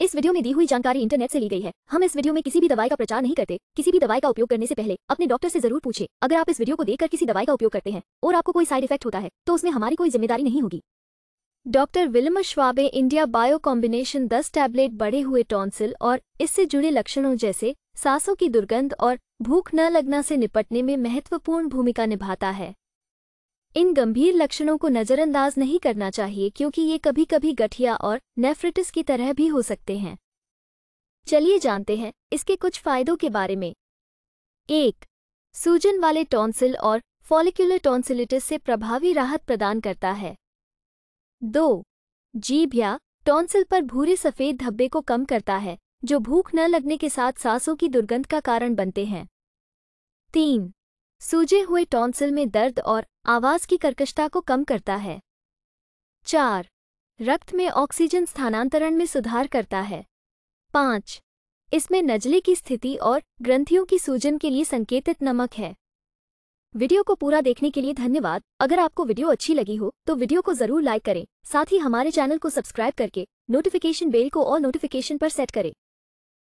इस वीडियो में दी हुई जानकारी इंटरनेट से ली गई है हम इस वीडियो में किसी भी दवाई का प्रचार नहीं करते किसी भी दवाई का उपयोग करने से पहले अपने डॉक्टर से जरूर पूछे अगर आप इस वीडियो को देखकर किसी दवाई का उपयोग करते हैं और आपको कोई साइड इफेक्ट होता है तो उसमें हमारी कोई जिम्मेदारी नहीं होगी doctor Willmar Schwabe India bio combination दस टैबलेट बढ़े हुए टॉन्सिल और इससे जुड़े लक्षणों जैसे सांसों की दुर्गंध और भूख न लगना से निपटने में महत्वपूर्ण भूमिका निभाता है इन गंभीर लक्षणों को नज़रअंदाज नहीं करना चाहिए क्योंकि ये कभी कभी गठिया और नेफ्रिटिस की तरह भी हो सकते हैं चलिए जानते हैं इसके कुछ फायदों के बारे में एक सूजन वाले टॉन्सिल और फॉलिक्यूलर टॉन्सिलिटिस से प्रभावी राहत प्रदान करता है दो जीभ या टॉन्सिल पर भूरे सफ़ेद धब्बे को कम करता है जो भूख न लगने के साथ सांसों की दुर्गंध का कारण बनते हैं तीन सूजे हुए टॉन्सिल में दर्द और आवाज की कर्कशता को कम करता है चार रक्त में ऑक्सीजन स्थानांतरण में सुधार करता है पाँच इसमें नजले की स्थिति और ग्रंथियों की सूजन के लिए संकेतित नमक है वीडियो को पूरा देखने के लिए धन्यवाद अगर आपको वीडियो अच्छी लगी हो तो वीडियो को जरूर लाइक करें साथ ही हमारे चैनल को सब्सक्राइब करके नोटिफिकेशन बेल को और नोटिफिकेशन पर सेट करें